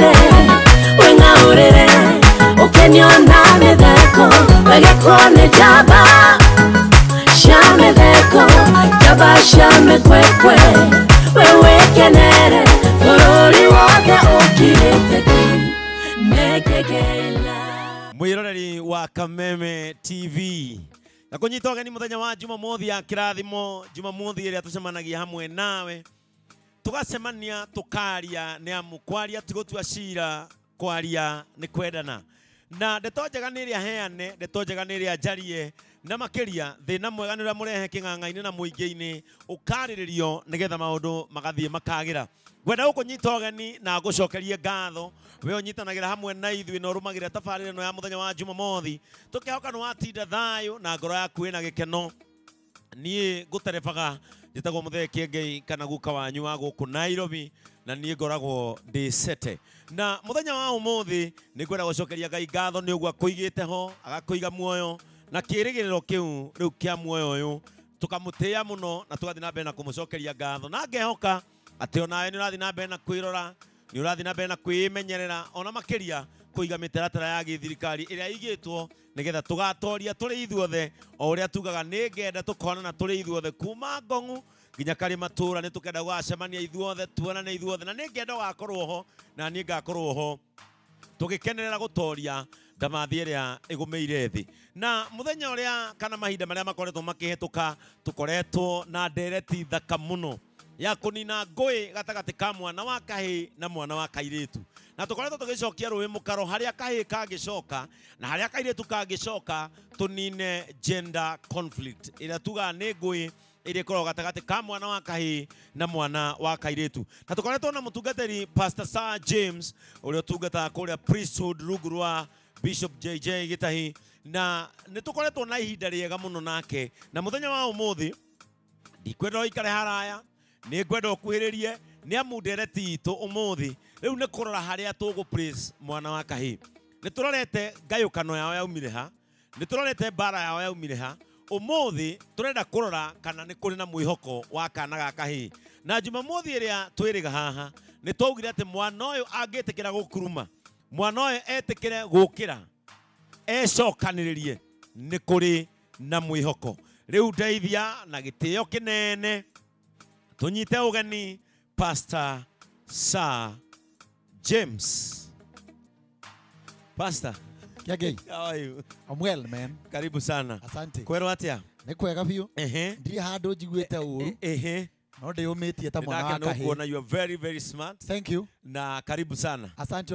mbere wĩng'aũrĩre ũkenio na mĩtheko wegekwo nĩ njamba cia mĩtheko njamba cia mĩkwekwe we wĩkenere bũrũri wothe ũkirĩte ki nekegeila mwĩroreri wa kameme tv na kũnyita ũgeni mũthenya wa jumamothi ya kĩrathimo jumamothi ĩrĩa tũcemanagia hamwe nawe tugacemania tukaria ni amu kwaria ti gutua kwaria ni kwendana na ndeto njega nä ä heane ndeto njega nä ria njarie na makiria thina mwega nä å rä a må rehe kä nganga na må ingä-inä å karä rä rio nä ngwenda gå kå nyita ågeni na ngå cokerie ngatho we å nyitanagä ra hamwe na ithuä na å rå magä ra tabarä no ya må thenya wa jumamothi tå kä hoka watinda thayå na ngoro yaku ä na gä keno niä ngå terebaga må muthee kiengei kana guka wanyu wa kå nairobi na niä ngoragwo ndä cete na thenya wa thä nä ngwenda gå ngai ngatho nä å guo akå te ho agakå iga muoyo na kä rä gä rä ro kä u rä u kä a muoyo å yå tå kamå tä a må no na tå gathiä na na kå må cokeria ngatho na ngehoka atä onawe nä å rathiä na na kwä rora nä å rathiä na na kwä menyerera ona makä ria kuiga mitaratara ya githirikari iria igitwo nigetha tugatoria turi ithuothe o uria tugaga ni ngenda tukonana turi ithuothe kuma ngongu nginya karima tura ni tukenda gugacemania ithuothe tuonane ithuothe na ni ngenda ugakorwo ho na ni ngakorwo ho tugikenerera gutoria ndamathi ĩrĩa ĩgũmĩire thĩ na mũthenya ũrĩa kana mahinda marĩa makoretwo makĩhĩtũka tũkoretwo na ndereti thaka mũno ya kunina ngui gatagati ka mwana wa kahi na mwana wa kairitu na tukoretwo tugicokia ruwi mukaro haria kahi kangicoka na haria kairitu kangicoka tunine gender conflict ira tuga ni ngui iri korwo gatagati ka mwana wa kahi na mwana wa kairitu na tukoretwo na mutungatiri pastor Sir James uria utungataga kuria priesthood rungu rwa Bishop JJ Gitahi na nitukoretwo na ihinda riega muno nake na muthenya wa umuthi ndikwenda ikare haraya nä ngwenda å kuhä rä rie nä amu ndereti itå å må thä rä u nä kå rora harä a tå gå mwana wa kahä nä tå rorete ngayå kano yao yaumire ha nä tå rorete mbara yao yaumire ha umuthi turenda kurora kana ni kuri na hoko wa kana ga kahi na twä rä twiriga haha ni twaugire ati mwana ra gå gukuruma mwana ecokanä rä gukira nä ni kuri na rä riu ndeithia na kä kinene tunyite ugeni pastor sir james pastor Kiagei. How are you? I'm well, man. Karibu sana. Asante. Kwero atia? Ni kwega Ehe. Ndiri handu njiguite uru. E-, ehe no ndä å you are very very smart thank you na karibu sana asante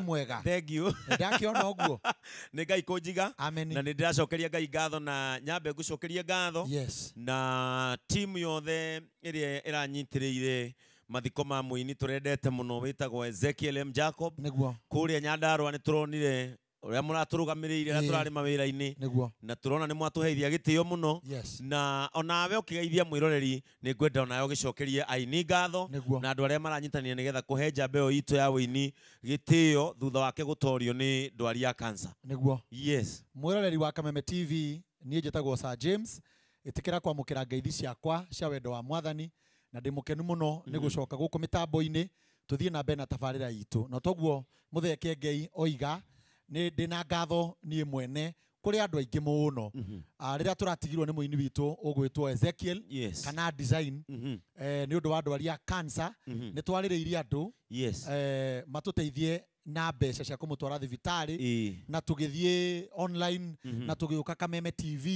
mwega thank you guo nä ngai kå njiga na nä ndä racokeria ngai ngatho na nyambe ngå cokerie ngatho yes. na timu yothe ä rä a ä ranyitä rä ire mathiko ma må ini tå rendete må no wä tagwo ezekiel m jacob nä guo kå rä a nyandarwa nä tå ronire uria muraturugamirire uria turarima wira-ini na turona ni mwatuheithia gitio muno na onawe ukigeithia mwiroreri ni ngwenda onawe ugicokerie aini ngatho na andu aria maranyitanire nigetha kuhenja mbeo itu ya wini gitio thutha wake gutorio ni ndwari ya kansa niguo yes mwiroreri wa kameme tv niä njätagwo sa james ä kwamukira ngeithi ciakwa cia wendo wa mwathani na ndä må kenu må no mm-hmm. nä gå coka gå kå mä tambo-inä tå thiä na mbere na tabarä ra itå na toguo må theke ngei oiga ni na ngatho niä mwene kuri andu aingi muno mhm. ah, riria turatigirwo ni muini witu ugwitwo Ezekiel kana design mm -hmm. eh, ni undu wa andu aria cancer mhm. nä twarä rä irie andu eh, matå teithie na mbeca cia må twara thibitarä na tugithie online mm -hmm. na tugiuka kameme tv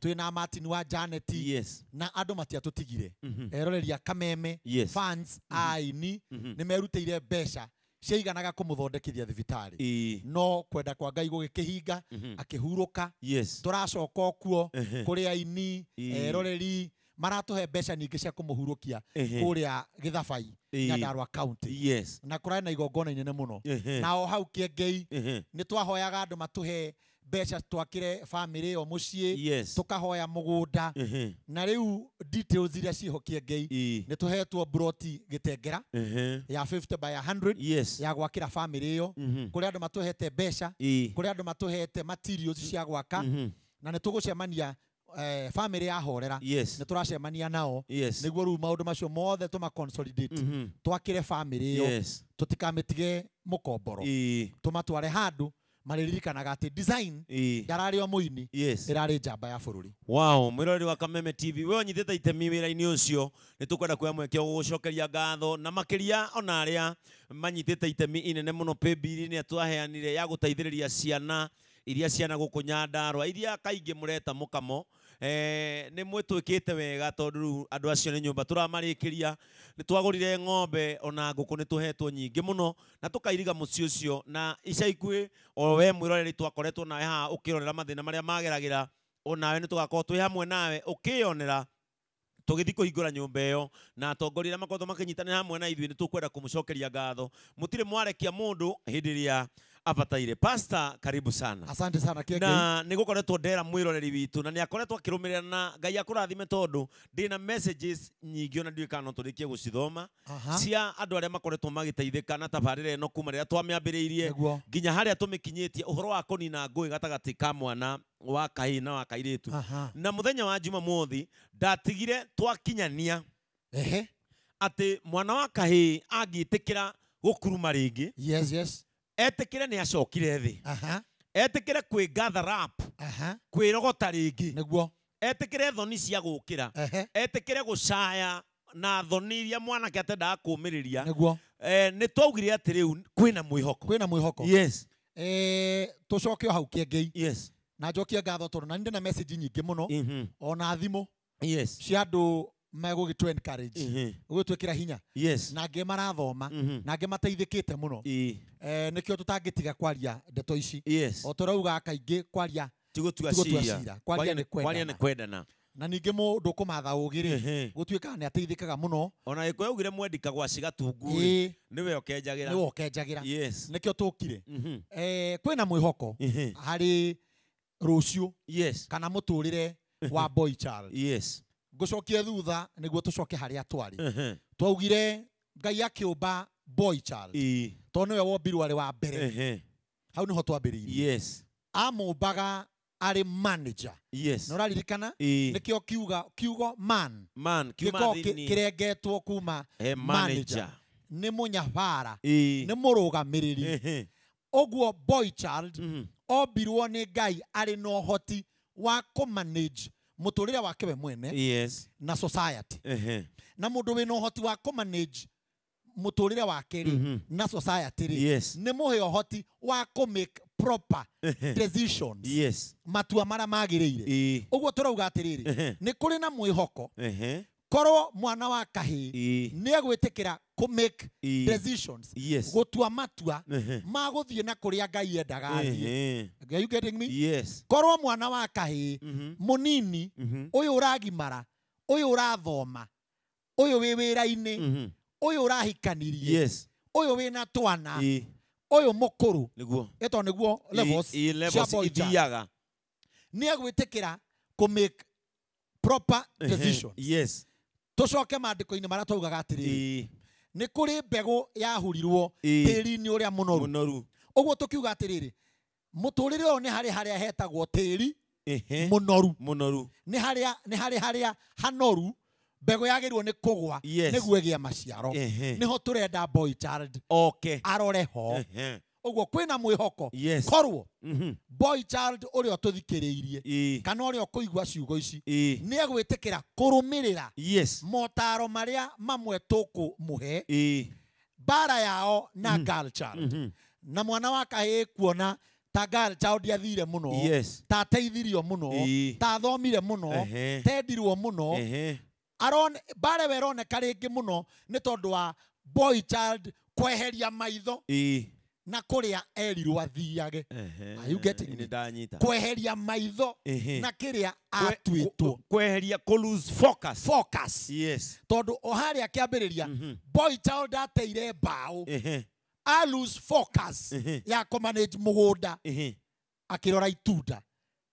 twä na martin wa janet na andå matia mm -hmm. eroreria kameme yes. fans merutä mhm. ire aini mm -hmm. mbeca ciaiganaga kumuthondekithia thibitarĩ e. no kwenda kwa ngai akä hurå ka tå yes. å kuo kå rä kũrĩ aini e. eroreri he mbeca ningä cia kũmũhurũkia uh -huh. kũrĩa gĩthabai e. nyandarwa county yes. na kũrarĩ na igongona inene mũno uh na o hau kĩengei nä twahoyaga matå matuhe mbeca twakire family yo mucii yes. tukahoya mugunda uh -huh. na riu details iria cihokie ngei ni tuhetwo broti gitengera uh -huh. ya 50 by 100 yes. ya gwakira family yo uh mhm. -huh. kuri andu matuhete mbeca kuri andu matuhete materials mhm. cia gwaka mhm. na ni tugucemania eh, family yahorera yes. nä tå racemania nao yes. nä guo rä u maå ndå macio mothe tå ma consolidate mm -hmm. twakire family ä yo yes. tå tikamä tige må komboro tå matware handå maririkanaga atä design ndararä o må ini ä rarä njamba ya bå rå ri wao mwä rorä wa kameme tv we onyitä te itemi wä ra-inä å cio nä tå kwenda kuoya mweke å gå cokeria ngatho na makä ria ona arä a manyitä te itemi inene må no pmbiri nä atwaheanire ya gå teithä rä ria ciana iria ciana gå kå nyandarwa iria kaingä må reta må kamo Eh, nä mwä twä kä te wega tondå rä u andå acio nä nyå mba tå ramarä kä ria nä twagå rire ng'ombe ona ngå kå nä tå hetwo nyingä må no na tå kairiga må ciä å cio na ica ikuä o we mwä roreri twakoretwo nawe haha å kä rorera mathä na marä a mageragä ra onawe nä tå gakorwo twä hamwe nawe å kä onera tugithi kuhingura nyumba iyo na atongoria makoretwo makinyitanira hamwe na ithuĩ nĩ tũkwenda kũmũcokeria ngatho mũtirĩ mwarekia mũndũ hĩndĩ ĩrĩa abataire pasta karibu sana asante sana kia na niko gå koretwo dera mwä roreri witå na nä akoretwo akä rå mä ra na ngai akå rathime tondå ndä na messages nyingä ona ndiå kana tå rä kie gå cithoma cia andå arä a makoretwo ka na tabarä ra no kuma rä rä a twamä ambä rä irie nginya harä a tå mä kinyä tie å wa kå ka mwana wa na wa kairä tu na må thenya wa juma mothi ndatigire twakinyania atä mwana wa kahä angä tä kä ra gå kuruma rä ngä yes, yes etikire ni acokire thi etikire kwi gather up kwirogota ringi niguo etikire thoni cia gukira etikire gucaya na thoni iria mwanake atendaga kumiriria niguo eh nä twaugire atiriu kwä na mwä hoko yes eh tucoke hau kiengei yes na njokie ngatho tondu na ninde mhm. na message nyingi muno no -hmm. ona thimå yes cia andå megå encourage gå twä kä ra hinya na angä marathoma mm-hmm. na angä mateithä te må no e. e, nä kä o tå tangä tiga kwaria ndeto ici o tå rauga kaingä kwaria tigå tua cira kwaria nä kwendana na ningä må ndå kå matha å gä rä gå tuä kaga nä ateithä kaga må no ona gä kå yaugire mwendika gwacigatungu e. nä we okenjagä ra nä we okenjagä ra nä kä o tå kire mm-hmm. kwä na mwä hoko harä rå ciå kana må tå rä re wa boy child yes ngucokie thutha niguo tucoke haria twari twaugire ngai akiumba boy child tondå nä we wombirwo arä wa mbere hau nä ho twambä amumbaga ari manager yes. no raririkana e. nä kä o kiuga kiugo man, man gä korwo kä rengetwo kuma manager nä må nyabara e. nä må rå gamä rä ri å boy child mm ni ombirwo nä ngai arä na no å hoti wa kå manage muturire wake we mwene yes. na society uh -huh. na mundu wina hoti wa kumanage muturire wake ri mm -hmm. na society ri yes. ni muhe uhoti wa make proper decisions yes. matua mara magiriire uguo e. turauga atiriri ni kuri na mwihoko korwo mwana wa kahii e. ni egwitikira kå make decisions yes. gå tua matua uh -huh. na kå rä a ngai endaga yes. korwo mwana wa kahä må mhm. nini å mhm. yå å ragimara å yå å rathoma å yå wä wä ra-inä å mhm. yå å rahikanirie å yå wä na twana å yå må kå rå ä nä guo nä egwä tä kä ra kå make proper decisions yes. tå coke mandä ko-inä marä a twaugaga atä rä nä kå rä mbegå yahurirwo tä ri-inä å rä a må noru å guo tå kiuga atä rä rä må tå rä re å yå nä harä harä a hetagwo tä ri må noru må noru nä harä harä a hanoru mbegå yagä nä kå gwa nä guo ä gä a maciaro nä ho tå renda arore ho uguo kwina mwihoko yes. korwo mm -hmm. boy child uria tuthikiriirie e. kana uria kuigwa ciugo ici e. ni egwitikira kurumirira yes. motaro maria mamwe tuku muhe e. bara yao na mm -hmm. girl child mm -hmm. na mwana wa kahii kuona ta girl child athire muno yes. ta teithirio muno e. ta thomire muno uh -huh. tendirwo muno uh -huh. aron bara we roneka ringi muno ni tondu wa boy child kweheria maitho e na kuria erirwo athiage kweheria maitho na kiria atwitwo kweheria tondå o akä ambä boy child ateire mbaå a lose focus mhm. ya nda akä akirora itunda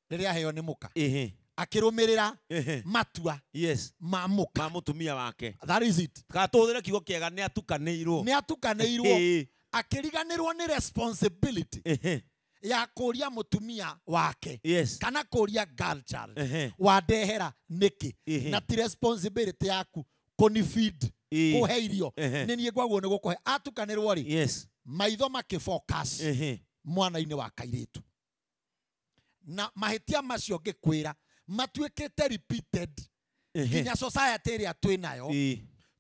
riria heo ni muka akirumirira matua yes ma muka ma wake that is it gatuthire kiugo kiega ni atukanirwo ni atukanirwo akiriganirwo ni responsibility ehe ya kuria mutumia wake yes. kana kuria girlchild uh -huh. wandehera niki uh -huh. na ti responsibility yaku kunifeed kuhe irio uh -huh. ni niä ngwagwo nä gå kåhe atukanä rä yes. maitho makä mwana ini wa kairitu na mahätia macio ngikwira matuikite ra matuä repeated nginya society ä twinayo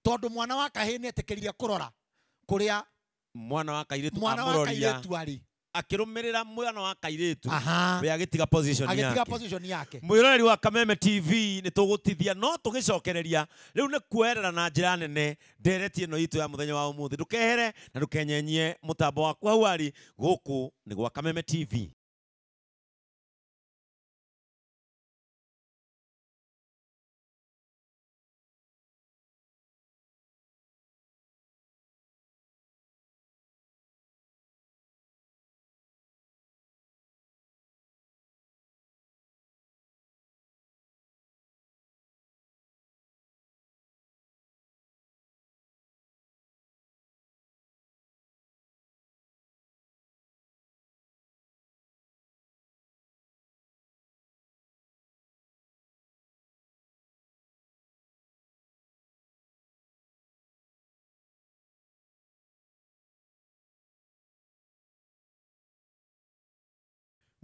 tondu mwana wa kahini nä kurora kuria mwana wa kairitu amuroria akirumirira mwana wa kairitu we agitiga position yake agitiga position yake mwiroreri wa kameme tv ni tugutithia no tugicokereria riu ni kuerera na njira nene ndereti ino itu ya muthenya wa umuthi ndukehere na ndukenyenyie mutambo waku hau ari guku ni gwa kameme tv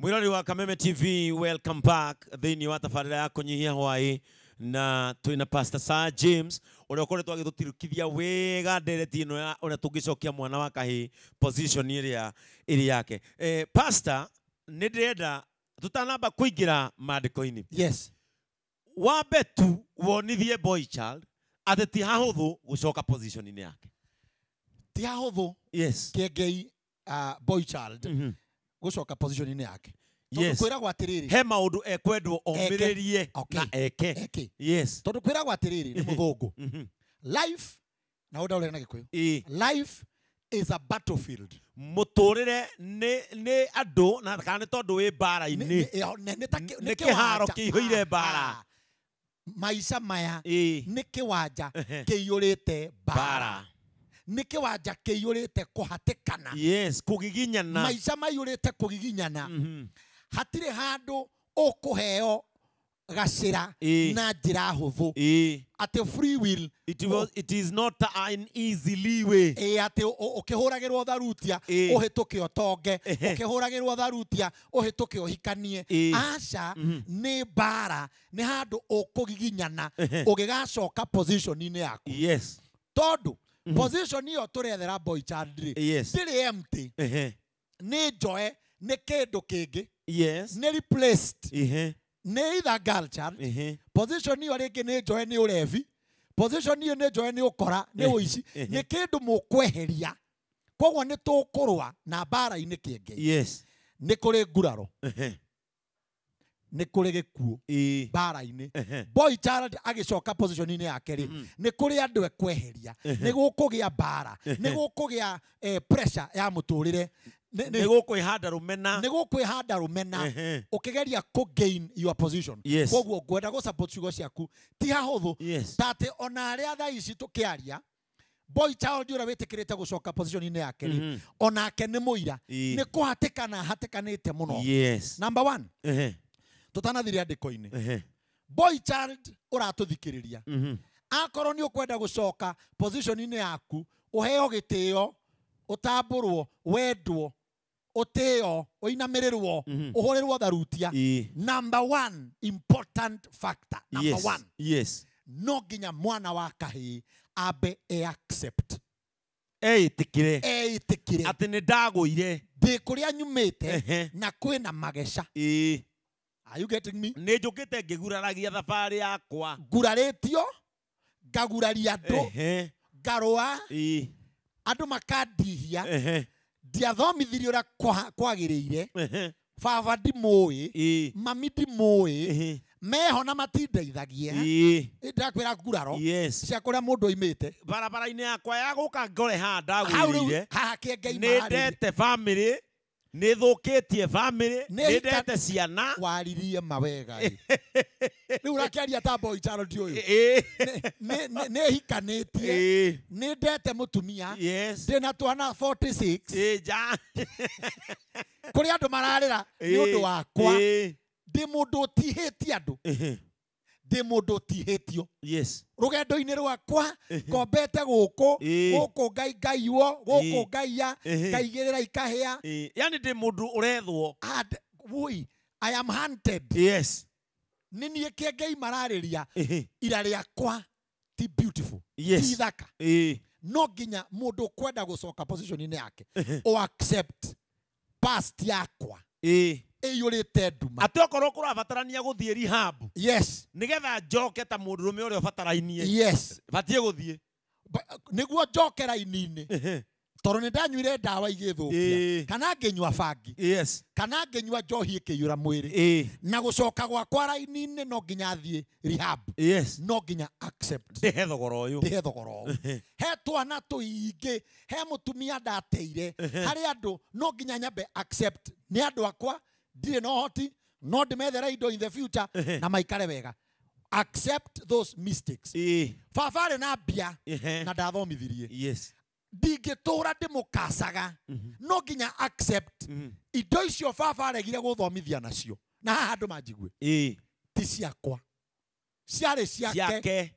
mwirori wa kameme tv welcome back thiini wa tabarira ya kunyihia hwai na twina pastor sa james uria ukoretwo agitutirukithia wega ndereti ino ya uria tungicokia mwana wa kahi position iria iri yake eh, pastor ni ndirenda tutanamba kuingira maandiko yes wambe tu wonithie boy child atä ti hahå gucoka position-inä yake ti hahå yes kengei uh, boy child mm -hmm gucoka position ine yake yes kwiragwo atiriri he maundu ekwendwo omiririe okay. na eke eke yes tondu kwiragwo atiriri ni muthungu mhm. mhm. life na unda ure na gikuyu life is a battlefield muturire ni ni andu na kana ni tondu wi mbara-ini ni kiharo kiihũire mbara maica maya ni kiwanja kiyurite mbara nä wanja kä iyå rä te kå hatä kana yes, kå giginyana maica maiyå rä te kå giginyana mm-hmm. hatirä handå å kå heo gacä ra na njira huthu e. ati free will it, was, it is not an easy leeway e ati ukihuragirwo tharutia uhituke otonge ukihuragirwo tharutia uhituke uhikanie aca mm -hmm. ni mbara ni handu ukugiginyana ugigacoka position-ini yaku yes Mm-hmm. position iyo turethera boy child ndiri empty uh-huh. ni njoe ni kindu kingi ni replaced uh-huh. ni either girl child uh-huh. position iyo ringi ni njoe ni urevi position iyo ni njoe ni ukora ni uici ni kindu mukweheria koguo ni tukurwa na mbara-ini kingi ni kuri nguraro nä kå rä gä kuå mbara-inä boy Gerald agäcoka position-inä yake rä mm-hmm. nä kå rä andå ekweheria nä gå kå gä a mbara nä gå kå gä a pressure ya må tå rä re nä gå kwä ihanda rå mena nä gå kwä handa rå mena å kä geria kå gain your position koguo ngwenda gå support ciugo ciaku ti hahå thå ta atä ona arä a thaa ici tå kä aria boy child ura witikirite gucoka position-inä yake rä mm -hmm. onake nä må ira nä kå hatä kana hatä kanä te må no number one uh -huh tutanathire andiko-inĩ boy child ũratũthikĩrĩria mhm. akorwo nĩ ũkwenda gũcoka position-inĩ yaku ũheo gĩtĩo ũtambũrwo wendwo ũtĩo ũinamĩrĩrwo mhm. ũhũrĩrwo tharutia number one important factor number yes. one yes. no nginya mwana wa kahi abe e accept eitĩkĩre eitĩkĩre atĩ nĩ ndagũire ndĩ kũrĩa nyumĩte na magesha mageca Are you getting me? nä njå kä te ngä guraragia thabarä yakwa ngurarä tio ngaguraria andå ngarå andå makandihia ndiathomithirie å rä a kwagä rä ire baba ndimå ä mami ndimå ä meho na ndä rakwä ra nguraro ciakå rä a må ndå aimä te barabara-inä yakwa ya gå ka ngore haha ndagå rä ire nä ndete bamä rä nä thå kä tie bamä ndete ciana waririe mawega rä u rakä aria mboicaro å yå nä hikanä tie nä ndete må tumia ndä na twana kå rä andå mararä ra nä å ndå wakwa ndä må ndå å tihä tie andå ndä må ndå tio rå gendo-inä rwakwa ngombete gå kå gå kå ngai ngaiwo gå kå ngaia ngaigä rä ra ikahä yani ndä må ndå å rethwo i am hunted yes nä niä kä ngei mararä ria ira rä akwa ti beautiful yes. no nginya må ndå kwenda gå coka position-inä yake o accept past yakwa iyurite nduma ati okorwo kurabatarania guthie rehab yes nigetha njoke ta mundurume uria ubatarainie yes guthie niguo njoke raini-inĩ tondũ nĩ ndanyuire ndawa kana ngĩnyua bangi yes. kana ngĩnyua njohi ĩkĩiyũra mwĩrĩ na gũcoka gwakwa raini-inĩ no nginya thiĩ rehab yes. no nginya accept he twana tũingĩ he mũtumia ndateire harĩ andũ no nginya nyambe accept nĩ akwa ndirä na hoti no ndä methera indo in the future na maikare wega accept those mistakes baba arä na mbia na ndathomithirie yes ra ndä må kacaga mhm. no nginya accept mhm. indo icio baba aregire gå thomithia nacio na haha andå manjigue ti ciakwa ciarä ciake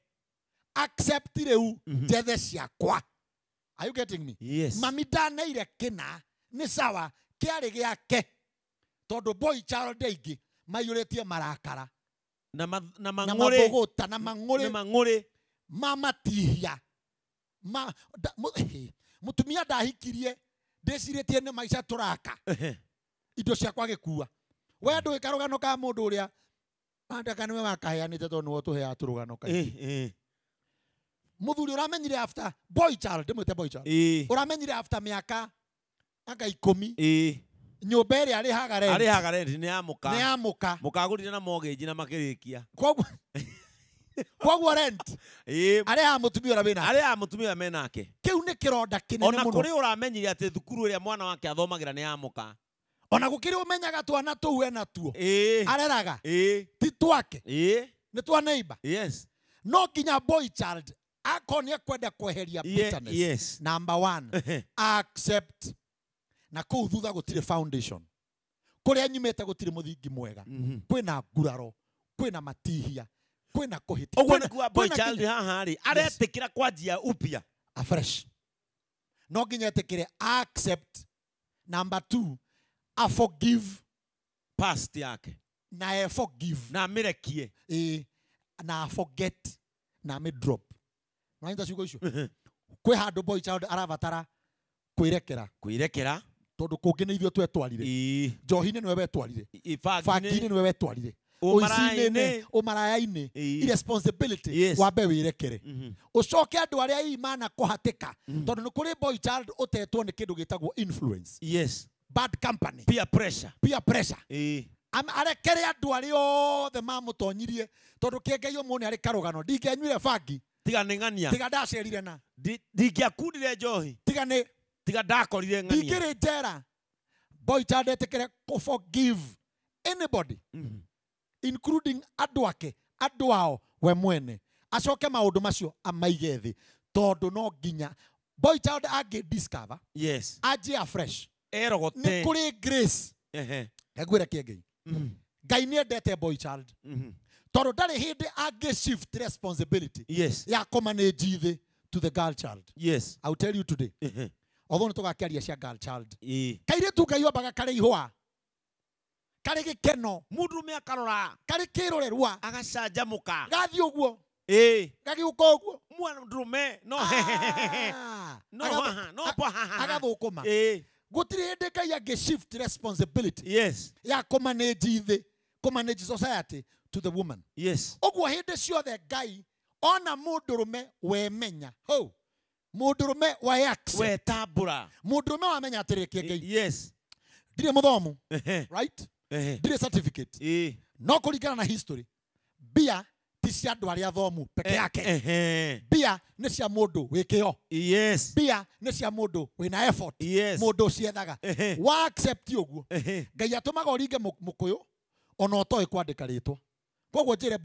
accept rä njethe mhm. ciakwa are you getting me yes. mami ndaneire kä na nä cawa kä arä gä ake tondu boy child aingi maiyuritie marakara na ma, na mangure na, na mangure na mangure mama tihia ma da, mu, hey, mutumia ndahikirie ndicirĩtie nĩ maica tũraka indo ciakwa kua we ndũĩ karũgano ka mũndũ ũrĩa andaka nĩwe wakaheanĩte tondũ nĩwe tũheaga tũrũgano kaingĩ mũthuri ũramenyire after boy child ndĩmwĩte boy child ũramenyire after mĩaka anga ikũmi nyumba ä rä a arä haga arä haga nä ya na mogänji na makä rä kia koguo arä ha må tumia å rä a wä arä ha må tumia å rä a menake kä u nä kä ronda kä nene ona kå rä å ramenyire atä thukuru ä rä a mwana wake athomagä ra nä ya må ka ona gå kä rä å menyaga twana tå u enatuo areraga ti twake nä twa neiba no nginya boy child akorwo nä ekwenda kweheria bitterness yes. number one accept na kuu thutha gutire foundation kuria nyumite gutire muthingi mwega mhm. na nguraro na matihia kwina kuhitia uguo niguo boy child haha ri aretikira kwanjia upia afresh no nginya etikire accept number 2 a forgive past yake na e forgive na amirekie eh na forget na ami drop manyita ciugo icio kwä handå boy child arabatara kwä rekera kwä rekera tondu ngä nä ithio twetwarire njohi-ini niwe wetwarire bangi-ini niwe wetwarire uici-ini umaraya-ini irresponsibility wambe wirekere ucoke mhm. andu aria ii mana kuhatika mhm. tondu ni kuri boy child utetwo ni kindu gitagwo influence yes bad company peer pressure peer pressure eh arekere andu aria othe mamutonyirie tondu kiengai umu ni ari karugano ndingenyuire bangi tiga ning'ania tiga ndacerire na ndingiakundire njohi tiga ni tiga ndakorire ng'ania ndingĩrĩ njera boy tandetĩkĩre kũ forgive anybody mm -hmm. including andũ ake andũ ao we mwene acoke maũndũ macio amaige thĩ tondũ no nginya boy child angĩ discover yes anjie afresh erogote nĩ kũrĩ grace ehe ngwĩre kĩengei mm-hmm. ngai nĩ endete boy child Hmm. tondũ ndarĩ hĩndĩ angĩ shift responsibility yes ya kũmanĩnji thĩ to the girl child yes i'll tell you today uh -huh. otho nä tå gakäaria cia kairä tu ngai ombaga karä ihwa karä gä keno må ndå me akarora karä kä rorerwa agacanjamå ka gathiä å guo gagä å ka å guo mwandå me ah! agathå kå ma gå tirä hä ndä ngai angä ya kå manäji thä kå manäji society to the woman å guo hä ndä ciothe ngai ona må ndå rå me wemenya hau oh mudrume wa yaxe mudrume wa menya atirikia ngai yes dire muthomu right dire certificate e no kuringana na history bia ti cia andå arä a thomu peke e-, yake mbia nä cia må ndå wä kä o mbia nä cia må ndå wä na må ndå ciethaga wa å guo ngai atå maga å ringe må kå yå ona å toä kwandä ka rä twa koguo njä re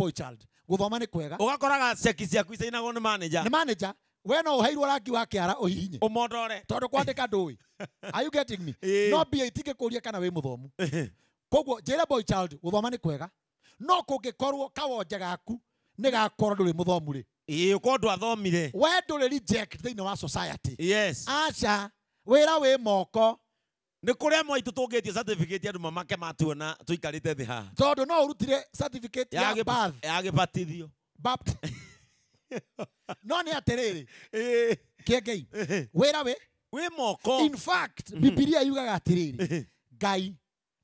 gå thoma nä kwega å gakoraga ceki ciaku icainagwo nä manager nä manager we no uheirwo rangi wa ara kiara uhihinye umondore tondu kwandika ndui are you getting me no mbia itingikuria kana wi muthomu koguo njira boy child thoma ni kwega no kungikorwo kawonje gaku ni gakorwo nduri muthomu ri ukorwo athomire we nduri reject thiini wa society yes aca ra wi moko nä kå rä amwe aitå tå ngä tie certificate andå mamake matuona tå ikarä te thä haha tondå no å rutire certificate ya gä batithio no nä atä rä eh. rä kä ngei eh. wä ra wä wä moko bibiria yugaga atä rä rä ngai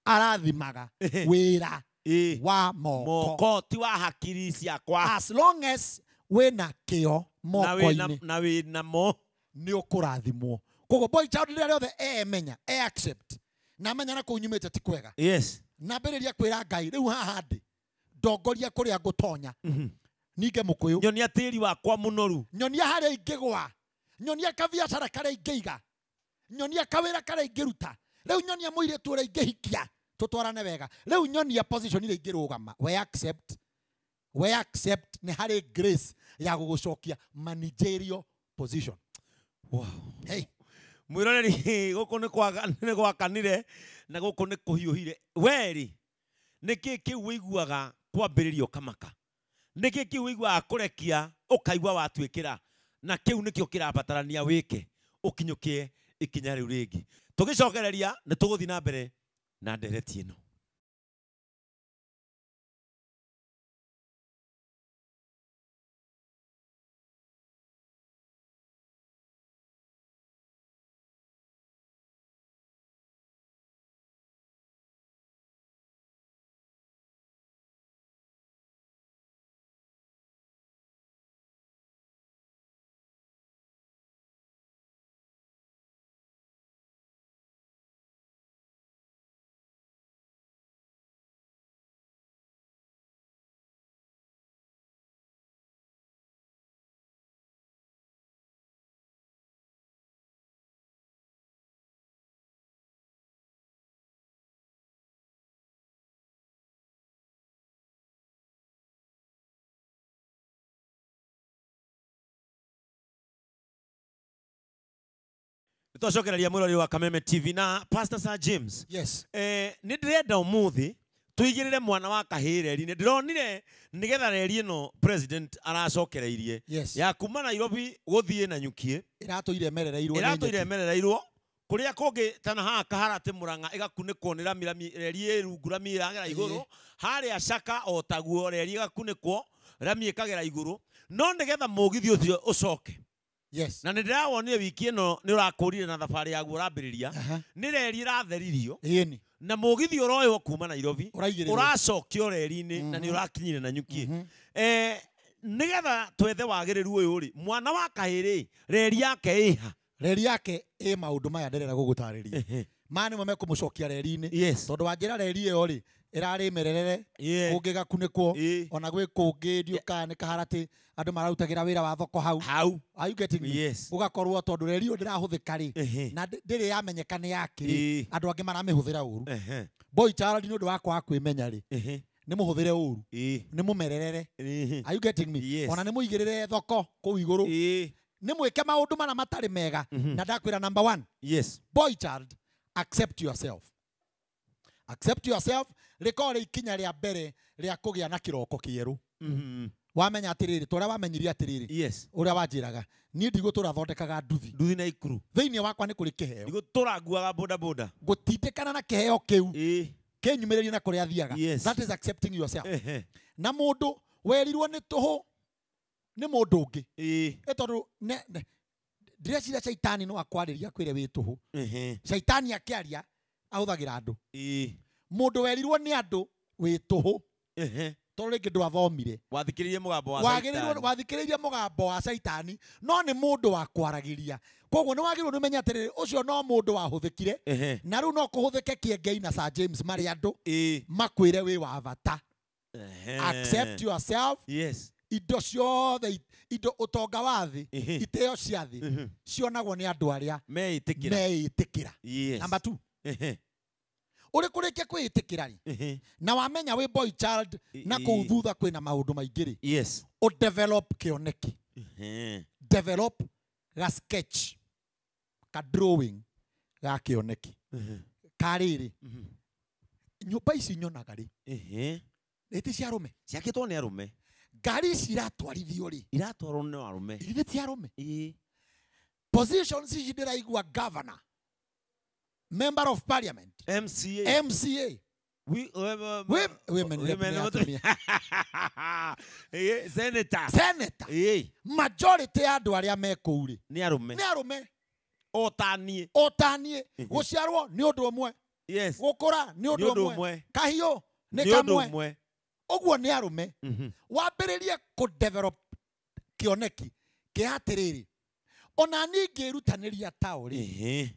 arathimaga eh. wä ra wa moko ti wa hakiri ciakwa wä na kä o moko-inä na wä namo nä å kå rathimwo koguo boy child rä rä othe eemenya e accept na menya na kå u nyumä te ti kwega yes mbä rä ria kwä ra ngai rä u haha ndä ndongoria kå rä a ngå tonya mm -hmm ninge må kå yå nyonia tä ri wakwa må noru nyonia harä a ingä gwa nyonia kabiacara karä a ingä iga nyonia kawä ra karä a ingä ruta rä u nyonia må irä tu å rä a ingä hikia tå twarane wega rä u nyonia position irä ingä rå gama we accept we accept nä harä grace ya gå gå cokia managerial position wow. hey mwiroreri guku ni gwakanire na guku ni kuhiuhire weri niki kiu wiguaga kwambiriria kamaka nä kä kä u iguaga kå rekia å kaigua watuä kä ra na kä u nä kä o kä rambatarania wä ke å kinyå kie ikinya rä u rä ngä tå gä cokereria nä tå gå thiä na mbere na ndereti ä no twacokera mwä rori wa kameme tv na pastor sir james yes. eh, nä ndä renda å må thä tuigirire mwana wa kahä reri-inä ndä ronire nä getha reri ä no aracokereirie yes. ya kuma nairobi gå thiä na nyukiä ä ratå iremerereirwo kå rä a kå ngä tana haha kaharatä må ranga ä gakunä kwo nä reri ä rungu rami ä ragera igå rå harä a caka o taguo reri ä gakunä kwo rami ä kagera igå rå no nä getha må githi å cio å coke yes na nä ndä rawonire wiki ä no nä å rakå na thabarä yaguo å rambä rä ria uh-huh. nä reri ratheririo na må githi å roywo kuma nairobi å racokio reri-inä na mm-hmm. nä å rakinyire na nyuki mm-hmm. nä getha twethe wagä rä ru å yå rä mwana wa kahä rä reri yake ä ha reri yake ä maå ndå maya ndä rera gå gå tarä ria maya nä mo mekå må cokia reri-inä Yes. tondå wanjä ra reri ä yo rä irari mererere kungi gakunikuo ona gwi kungi ndiuka ni kaharati andu mararutagira wira wa thoko hau hau are you getting me yes gugakorwo tondu rerio ndirahuthika ri na ndiri yamenyeka ni yaki andu angi maramihuthira uru boy charles ni undu wakwa akwimenya ri nä må hå thä re å ru nä må mererere ona nä må igä rä re thoko kå u igå rå nä mwä ke maå ndå mana matarä mega mm-hmm. na ndakwä ra number one yes boy child accept yourself accept yourself rikorwo ri ikinya ria mbere ria kugia na kiroko kieru mm-hmm. wamenya atiriri turia wamenyire atiriri yes uria wanjiraga ni ndigutura thondekaga nduthi nduthi na ikuru thiini wakwa ni kuri kiheo ndigutura nguaga boda boda gutindikana na kiheo kiu kenyumiririe na kuria thiaga yes. that is accepting yourself eh na mundu werirwo ni tuhu ni mundu ungi i tondu ndireciria shaitani no akwariria kwire wituhu tuhu shaitani akiaria ahuthagira andu mundu werirwo ni andu wi tuhu tondå rä ngä ndå athomire wathikärä mugambo wa caitani no nä må ndå wa ria koguo nä wagä rwo nä å menya atä å cio no må ndå wahå thä kire na rä u no kå hå thä ke kĩengei na sa James marä andå makwä re wä wa bata accept yourself yes indo ciothe indo tonga wa thĩ iteo cia thä cionagwo nĩ andũ arĩa meĩtĩkĩra namba 2 uri kurikia kwiitikira ri na wamenya wi boy child na kuu thutha na maundu maingi yes o develop kioneki develop ga sketch ka drawing ga kioneki kariri nyumba ici nyonaga ri niti cia arume ciakitwo ni arume ngari ici iratwarithio ri iratwarwo ni arume ithĩ ti arume positions ici ndĩraigua governor member of parliament MCA, MCA. We, uh, uh, uh we, women, women senator senator Yey. majority ya andu aria mekuu ri ni arume ni arume otanie otanie guciarwo ni undu umwe yes gukura ni undu umwe kahio ni kamwe uguo ni arume mm -hmm. wambiririe ku develop kioneki ki atiriri ona ni ngiirutaniria tao ri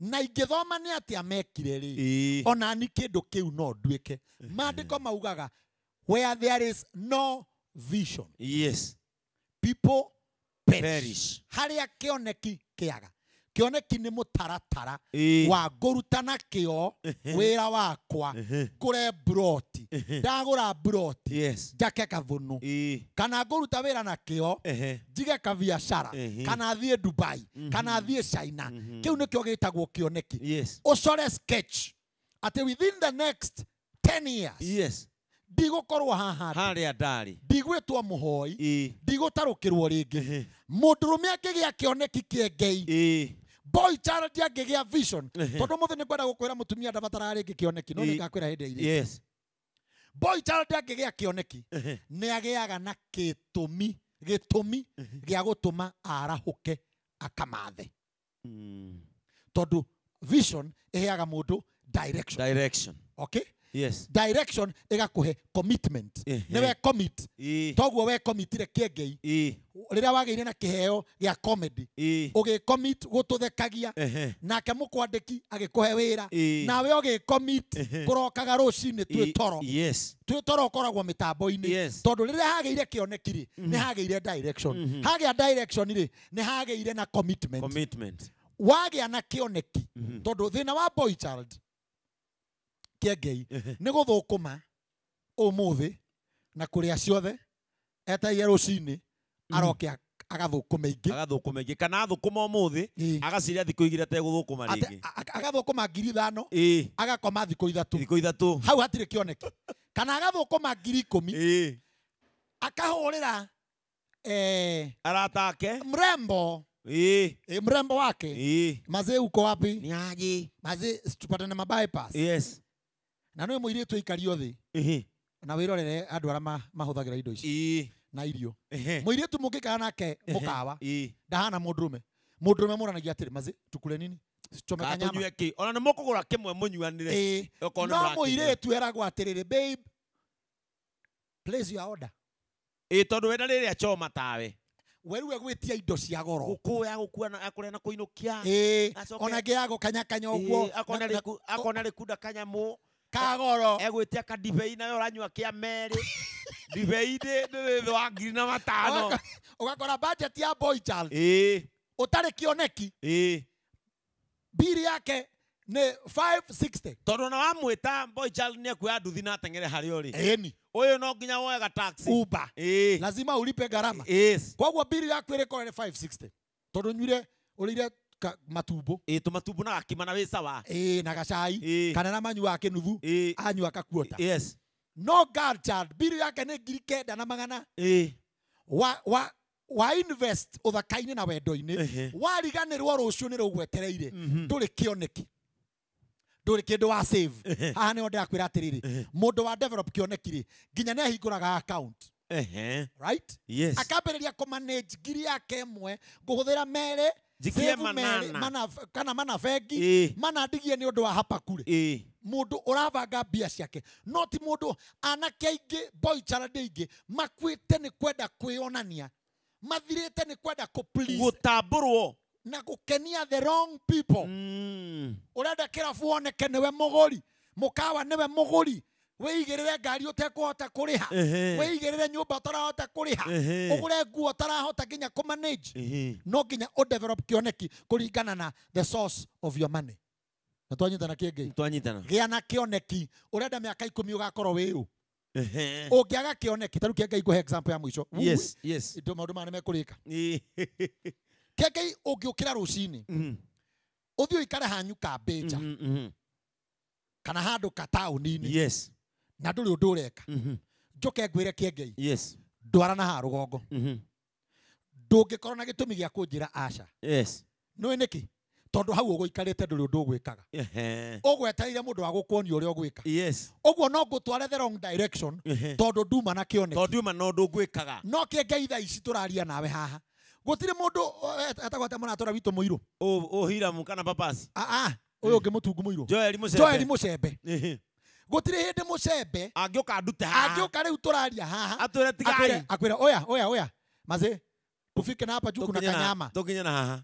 na ingithoma ni atä amekire rä ona ni kä ndå kä u no nduä mandäko maugaga where there is no vision yes people perish harä a kä oneki kä aga kioneki nä må taratara wa ngå ruta na kä o wä ra wakwa ngå re mburoti ndagå ra mburoti njake kathå kana ngå ruta wä ra na kä o njige kabiacara kana thiä dubai mhm. kana thiä china mhm. kä u nä kä o gä tagwo kioneki å core sketch atä within the next 10 years yes ndigåkorwo haha a ndarä ndigwätwo må hoi ndigå tarå kä rwo rä ngä må ndå rå me angä gä a kä oneki kä engei boy child angigia vision må thä nä ngwenda tumia mutumia ngä kä kioneki no ningakwira hindi iri yes boy child oneki kioneki agä aga na gitumi gitumi gia gutuma arahuke akamathe mm. tondu vision iheaga mundu direction direction okay yes. direction ĩgakuhe commitment yeah, yeah. we commit yeah. toguo we commitire kĩengei rĩrĩa wagĩire na kĩheo gĩa gå tå thekagia nake he wä wĩra nawe gä kũrokaga rũcinĩ twĩ toro yes. twä toro ũkoragwo mĩtambo-inĩ yes. tondũ rĩrĩa hagĩire rä rĩ mhm. nĩ hagĩire direction mm -hmm. nä direction ire hagä hagĩire na commitment, commitment. wagĩa na kĩoneki mm -hmm. tondũ thĩna wa boy child kä ngei nä gå thå kå ma å må thä na kå rä a ciothe etagia rå cinä mhm. aroke agathå me ingä agathå kå me kana athå kå ma må thä agaciria thikå igä rä ategå thå kå ma rä agathå kå ma ngiri ithano agakoma thikå ithatå thikå ithatå hau hatirä kä oneki kana agathå kå ma ngiri ikå mi akahå rä ra ee, arata ake mrembo E. mrembo wake e. mazee uko wapi niaje mazee tupatane mabypass yes na nä må irä ikario thä na wä rorere andå arä a mahå thagä ra indo ici na irio må irä tu må ngä nake må kawa ndahana må ndå rå me må ndå rå me må ranagia atä rä mazä tukure nini cicomekanyue kä ona nä må kå gå ra kä mwe må nyuanä re no må irä tu eragwo atä rä rä babe place your order ä tondå wenda rä rä a choma tawe werue gwä tia indo cia goro gå kå ya gå kua akå rä na kå inå kia ona ngä yagå kanyakanya å guo akona rä kunda kanyamå kagoro egwĩtia ka ndibei nawe ũranyua kĩa merĩ ndibei ndĩrĩ thĩ wa ngiri na matano å gakora ya boy child ĩĩ ũtarĩ kĩoneki ĩĩ mbiri yake nä 560 tondå na wamwä boy child nĩ ekuoya nduthi na ateng'ere harĩa ũrĩ å ũyũ no nginya woe ga taxi uber lazima ulipe gharama yes. koguo bili yaku rä nĩ 560 tondũ nyuire ũrĩire matumbo ä tå matumbo na gakimana wä sawa ä na gacai kana na manyu wa kä nuthu anyu akakuota yes. no gadchard biru yake nä ngiri kenda na magana ä wa, wa wa invest uthaka-inĩ na wendo-inĩ uh -huh. wariganĩrwo rũciũ nĩ rũgwetereire mhm. ndũrĩ kĩoneki ndũrĩ kĩndũ wa save haha nĩho ndĩrakwĩra atĩrĩrĩ mũndũ wa develop kĩoneki-rĩ nginya nä ahingå account uh -huh. right yes. akambĩrĩria manage ngiri yake thä ra merä njikie manana kana mana bengi mana ndigie ni undu wa hapa kure ndå å rabanga mbia ciake no ti ndå anake aingi boichara makuä te nä kwenda mathirä te nä kwenda rwo na gukenia the wrong people mm. kä rabu woneke nä we må gå ri wĩigĩrĩre ngari ũtekũhota kũrĩha wĩigĩrĩre nyũmba ũtarahota kũrĩha ũgũre nguo ũtarahota nginya kũmanage no nginya develop kioneki kũringana na the source of your money na twanyitana kĩngĩ twanyitana gĩa na kĩoneki ũrenda miaka ikũmi ũgakorwo wĩ ũ ũngĩaga kĩoneki tarĩu kĩngei ngũhe example ya yes mũico indo maũndũ maya nĩmekũrĩka kĩngei ũngĩũkĩra rũcinĩ mm-hmm. ũthiĩ ũikare hanyuka beja mm-hmm, mm-hmm. kana handũ ka taũni yes na ndå rä å ndå å reka mm-hmm. njå ke ngwä re kä engei ndwarana ha rå gongo mm-hmm. ndå ngä korwo na gä tå mi gä a kå njä ra aca nä nä kä tondå hau å gå ikarä te ndå rä å ndå å gwä kaga å gwetereire må ndå wa gå kuonia å rä a å gwä ka å guo no ngå tware tondå nduma na kä oneknduma no ngwä kaga no kä ngei tha ici tå raria nawe haha gå tirä må ndå e, etagwo atä må ratå witå må irå å hiramu kana papasi å ah, ah, yå ngä må tungu må irå joeli må cembe gutire hindi mucembe angiuka ndute haha angiuka riu turaria haha atwire tigai akwira oya oya oya maze tufike na hapa juku na kanyama tukinye na haha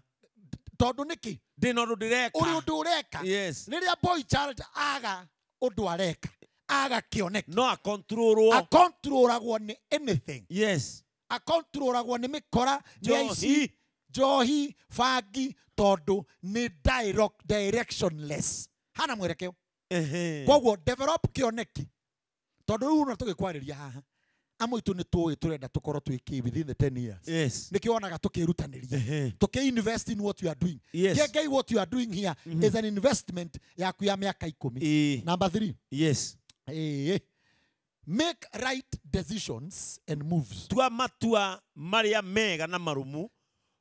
tondu niki ndina undu ndireka uri undu ureka yes riria boy child aga undu areka aga kioneki no akontrolwo akontrolagwo ni anything yes akontrolagwo nä mä kora nä aici njohi bangi tondå nä directionless hana mwerekeo koguo develop kioneki tondu riu na tugikwarĩria haha amwe itu nä tå turenda tå korwo within the 10 years yes. niki kä onaga tå kä rutanä invest in what you are doing yes. kengei what you are doing here mm -hmm. is an investment yaku ya mä aka ikå number three yes. Eee. make right decisions and moves tua matua maria mega na marumu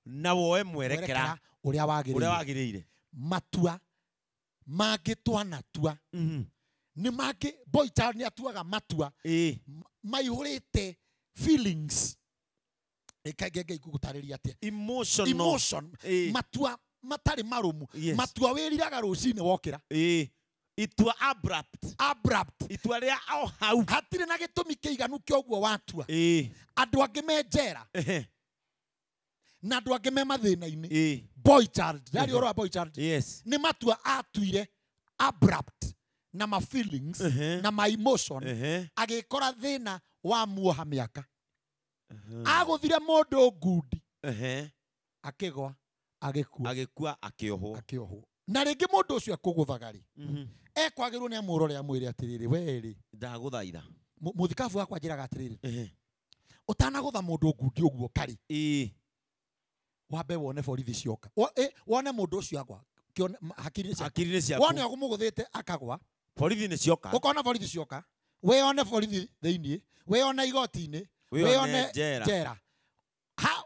na woe mwerekera å rä matua mangä twanatua nä mhm. mangä boita nä atuaga matua maihå rä te kaingä gå tarä ria atä matua matarä marå yes. mu matua wä riraga rå cinä wokä ra itua abrupt abrupt itua rä a hau hatirä na gä tå mi kä iganu kä å watua andå angä menjera na andå angä me mathä na-inä boychild ndari yaani å rwa boychild yes. ni matua atuire abrupt na ma feelings uh -huh. na ma emotion uh -huh. agikora thina wa muoha miaka uh -huh. aguthire mundu ngundi uh -huh. akigwa agikua agikua akiohwo akiohwo na ringi mundu ucio akuguthaga ri uh mm-hmm. -huh. ekwagirwo ni amurore amwire atiriri weri ndaguthaitha muthikabu wakwa njiraga atiriri uh -huh. utanagutha mundu ngundi uguo kari uh -huh wambe wone borithi cioka wone må ndå å cio agwa hakiri-inä ciakuwone agå må gå thä te akagwa borithi nä cioka å kona borithi cioka wä one borithi thä inä wä igoti-inä wä njera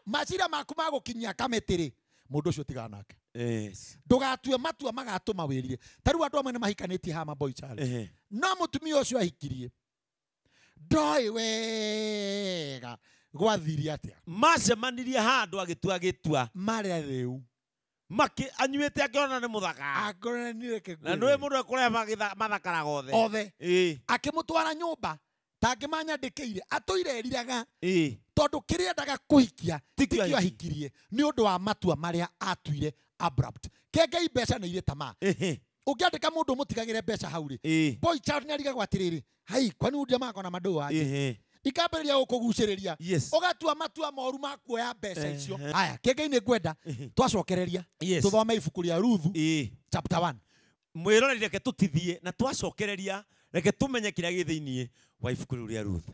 macira maku ma gå kinyia kamä rä må ndå å cio tigana nake ndå gatue matua magatå ma wä rire tarä u andå amwe nä mahikanä tie hamaboi no må tumia å cio ahikirie ndoä wega gwathiri atia macemanirie handu agitua gitua maria riu maki anyuite akiona ni muthaka ni reke na nwe mundu akureva mathakara gothe othe ii akimutwara nyumba tangimanya ndikiire atuire riraga ii tondu kiria ndaga kuhikia tikio ahikirie ni undu wa matua maria atuire abrupt kengei mbeca ni ire tamaa ungiandika mundu mutigagire mbeca hau boy child ni ariga gwatiriri hai kwani undia makona na madu aje ria å gatua matua moru makuoya mbeca icio aya kĩngĩ nĩ ngwenda twacokereria thome ibuku rĩa ruthu chapter 1 mwĩroreri tå tũtithie na twacokereria reke a gä thä thĩiniĩ wa ibuku rä a ruthu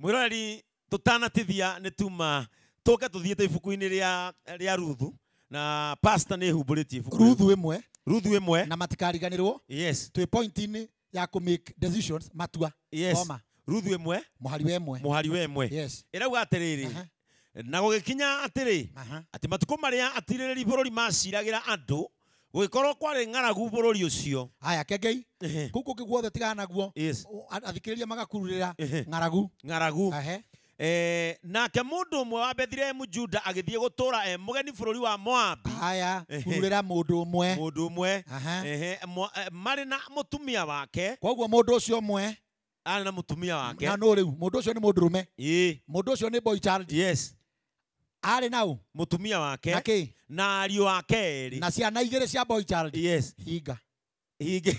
mwiroreri tutanatithia nä tuma tuke tuthiite ibuku-ini ria ria ruthu na pasta nä humburitie ibuku ruthu imwe ruthu imwe na matikariganirwo yes twi pointini ya ku make decisions matua yes Oma. ruthu imwe muhari we imwe muhari we imwe yes irauga atiriri uh na gugikinya atiri ati matuko maria atiriri bururi maciragira andu gå korwo kwarä ng'aragu bå rå ri å cio aya kengei guku kiguothe tigana naguo magakururä ra ng'aragu ng'aragu eh, nake må ndå å mwe wa bethlehemu juda agä thiä gå tå ra eh, må geni bå rå ri wa moabi haya kururira mundu umwe mundu umwe ehe eh, mari na tumia wake koguo må ndå å cio mwe arä na må mutumia wake na no riu mundu ucio ni mundu rume mundu ucio ni boy child yes arä nau må tumia wake na kä na ariå ake erä na ciana igä rä cia boy child yes hinga hinga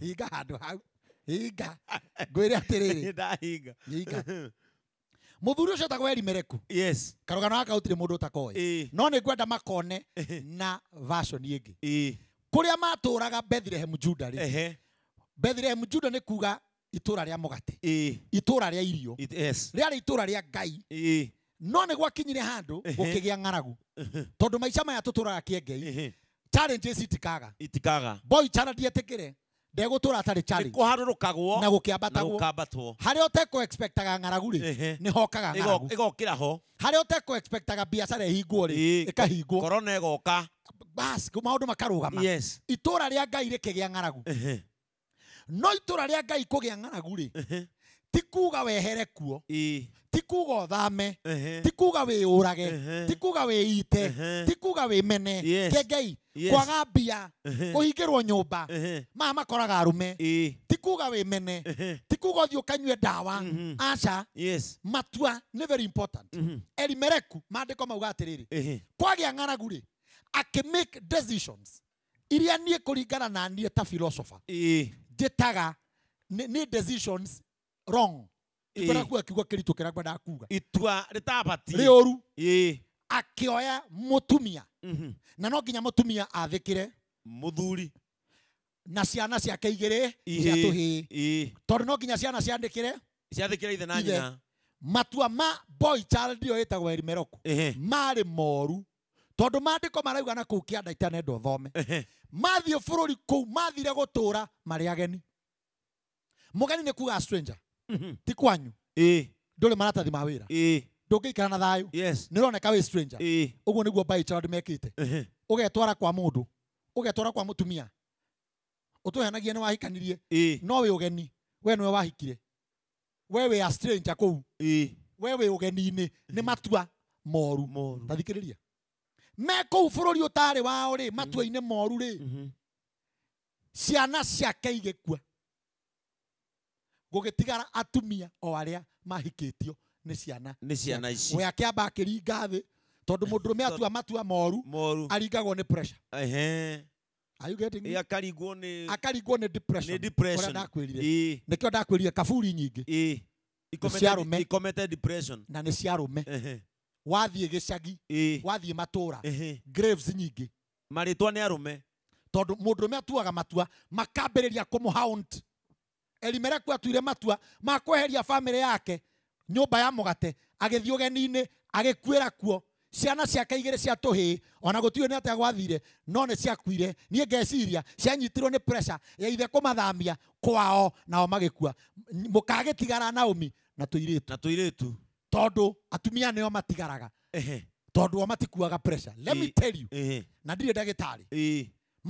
hinga handå hau hinga ngwä re atä rä rä ndahinga hinga må thuri å cio tagwo erimereku yes karogano gaka gå tirä må ndå å takoä no nä ngwenda makone na vashoni ä ngä kå rä a matå raga bethlehemu juda rä bethlehemu juda nä kuga itå ra rä a må gate itå ra rä a irio rä arä itå ra rä a ngai no nä gwakinyire handå gå kä gä a ng'aragu tondå maica maya tå tå raga kä engei itikaga itikaga boy ndietä kä re ndegå tå ra atarä kå harå rå kagwo na gå kä ambatagwo harä a ng'aragu nä hokaga ä gokä ho harä a å tekå biacara ĩhingwo rä ä kahingwo goka maå ndå makarå gama itå ra rä a ngai rä kä gä a ng'aragu no itå ra rä a ngai kå gä a ng'aragu ti kuga wehere kuo ti kuga uthame ti kuga wi urage ti kuga wi ite ti kuga wi mene ngengei kwaga mbia nyå mba maya makoraga arume ti kuga wi mene ti kuga thiå kanyue ndawa mm-hmm. aca matua nĩ very important mm-hmm. elimereku maandĩko mauga kwagä a ng'aragu rä akĩ make decisions iria niĩ kũringana na niä ta philosopher taga nĩ decisions wrong ndikwenda eh. kiugo kiritu kiria ngwenda kuga itua ritabati riuru akioya mutumia mhm. na no ginya mutumia athikire muthuri na ciana ciake igiri cia tuhii tor no ginya ciana ciandikire ciathikire ithe na nyina matua ma boy child yo eta itagwo erimeroku mari moru tondu mandiko marauga na kuu ndo thome uthome mathie bururi ku mathire gutura mari ageni mugeni ni kuga stranger Mm-hmm. ti kwanyu ndå rä maratathi ma wä ra ndå ngä ikara na thayå nä å roneka wä å guo nä guo mekä te å getwara kwa må ndå å getwara kwa må tumia å tå henagia nä wahikanirie no wä å geni we nä we wahikire we wä a stranger kå u we wä å geni-inä nä matua moru tathikä rä ria kå u bå rå ri å tarä wao rä matua-inä moru rä ciana ciake igä kua gugitigara atumia o aria mahikitio ni ciana ni ciana ici we akiamba akiringa thi tondu mundurume atua matua moru moru aringagwo ni pressure ehe Are you getting me? Akarigwo ni akarigwo ni depression. Ni depression. Ndakwirire. Nikio ndakwirire kaburi nyingi. Eh. Ikomete ikomete depression. Na ni ciarume. Ehe. wathie gicagi Eh. Wathiĩ matũra. Ehe. Graves nyingi. Maritwa ni arume. Tondu mundurume atuaga matua makambiriria kumuhaunt. Elimeleku atuire matua makweheria kweheria yake nyumba ya mugate agĩthiĩ ũgeni-inĩ agĩkuĩra kuo ciana ciake igire cia tũhĩ ona gutiwe ni atĩa gwathire no nĩ ciakuire ni ngeciria cianyitirwo ni pressure ya ithe kũmathamia kwao nao magĩkua mũkagĩtigara naomi na tũirĩtu na tũirĩtu tondu atumia nĩo matigaraga ehe tondu o matikuaga pressure let me tell you ehe na ndire ndirĩ ndagĩtarĩ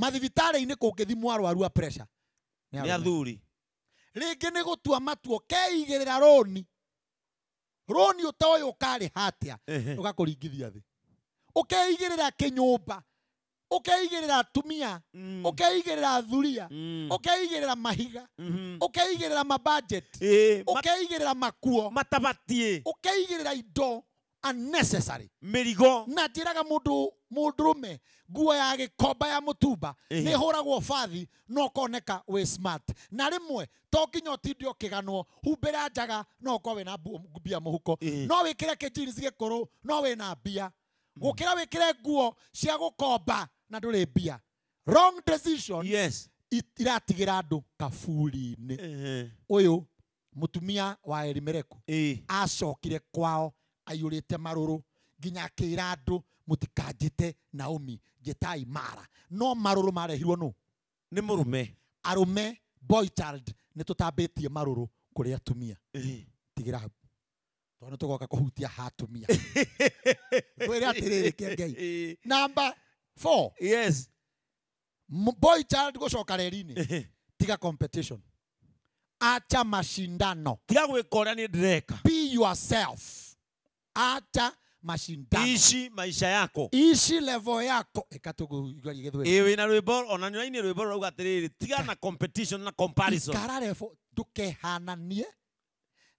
mathibitarĩ-inĩ kũngĩthimwo arwaru a pressure ni athuri rĩngĩ nĩ gũtua matua ũkeigĩrĩra roni rũni ũtoĩ ũkarĩha atĩa ũgakũringithia thĩ ũkeigĩrĩra kĩnyũmba ũkeigĩrĩra atumia mm. ũkeigĩrĩra thuria mm. ũkeigĩrĩra mahiga mm-hmm. ũkeigĩrĩra mabanjeti ũkeigĩrĩra makuo matabatie ũkeigĩrĩra indo unnecessary mirigo na njiraga mudu me nguo ya gikomba ya mutumba ni huragwo bathi no koneka we smart na rimwe to nginya utinde ukiganwo humbira njaga no ko na mbia muhuko no wikire kijinsi gikuru no na mbia mm. gukira wikire nguo cia gukomba na nduri bia wrong decision yes iratigira andu kaburi-ini uyu mutumia wa elimereku acokire kwao aiyurite maruru ginya akira andu mutikanjite Naomi jetai Mara no maruru marehirwo no ni murume arume boy child ni tutambitie maruru kuri atumia tigira hau tondå tå goka kå hatumia kuri atiriri atä rä rä ke ngai namba yes boy child go shoka reri tiga competition acha mashindano tiga gwikora ni å be yourself hata mashindano. Ishi maisha yako. Ishi level yako. Ekatugu githweri. Iwe na rwimbo ona ni ni rwimbo rauga atiriri tiga na competition na comparison. Ikara level ndukehananie